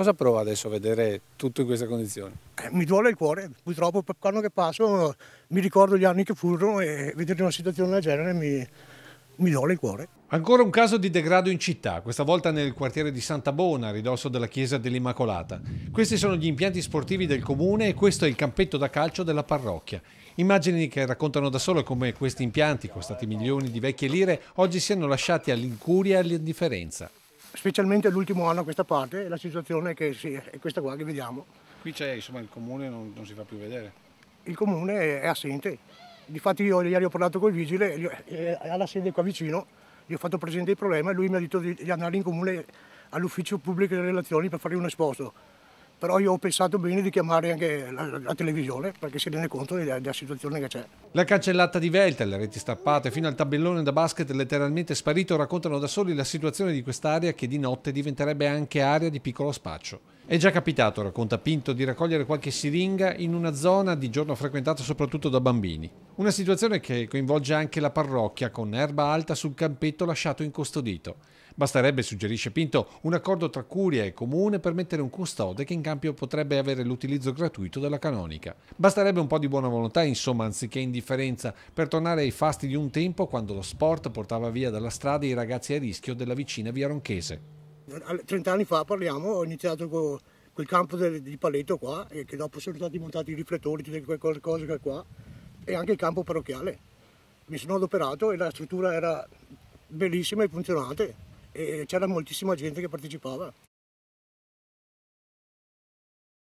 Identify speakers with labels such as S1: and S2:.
S1: Cosa prova adesso a vedere tutto in queste condizioni?
S2: Eh, mi duole il cuore, purtroppo per quello che passo mi ricordo gli anni che furono e vedere una situazione del genere mi, mi duole il cuore.
S1: Ancora un caso di degrado in città, questa volta nel quartiere di Santa Bona, a ridosso della chiesa dell'Immacolata. Questi sono gli impianti sportivi del comune e questo è il campetto da calcio della parrocchia. Immagini che raccontano da solo come questi impianti, costati milioni di vecchie lire, oggi siano lasciati all'incuria e all'indifferenza
S2: specialmente l'ultimo anno a questa parte, la situazione è che sì, è questa qua che vediamo. Qui c'è, insomma, il comune non, non, si fa più vedere. Il comune è assente. Difatti io ieri ho parlato con il vigile, eh, alla sede qua vicino, gli ho fatto presente il problema e lui mi ha detto di, andare in comune all'ufficio pubblico delle relazioni per fare un esposto però io ho pensato bene di chiamare anche la, la televisione perché si rende conto della, della situazione che c'è.
S1: La cancellata di Velta, le reti strappate fino al tabellone da basket letteralmente sparito raccontano da soli la situazione di quest'area che di notte diventerebbe anche area di piccolo spaccio. È già capitato, racconta Pinto, di raccogliere qualche siringa in una zona di giorno frequentata soprattutto da bambini. Una situazione che coinvolge anche la parrocchia con erba alta sul campetto lasciato incustodito. Basterebbe, suggerisce Pinto, un accordo tra curia e comune per mettere un custode che in cambio potrebbe avere l'utilizzo gratuito della canonica. Basterebbe un po' di buona volontà, insomma, anziché indifferenza, per tornare ai fasti di un tempo quando lo sport portava via dalla strada i ragazzi a rischio della vicina via Ronchese.
S2: Trent'anni fa parliamo, ho iniziato con quel campo di paletto qua, e che dopo sono stati montati i riflettori, tutte quelle cose qua e anche il campo parrocchiale. Mi sono adoperato e la struttura era bellissima e funzionante e c'era moltissima gente che partecipava.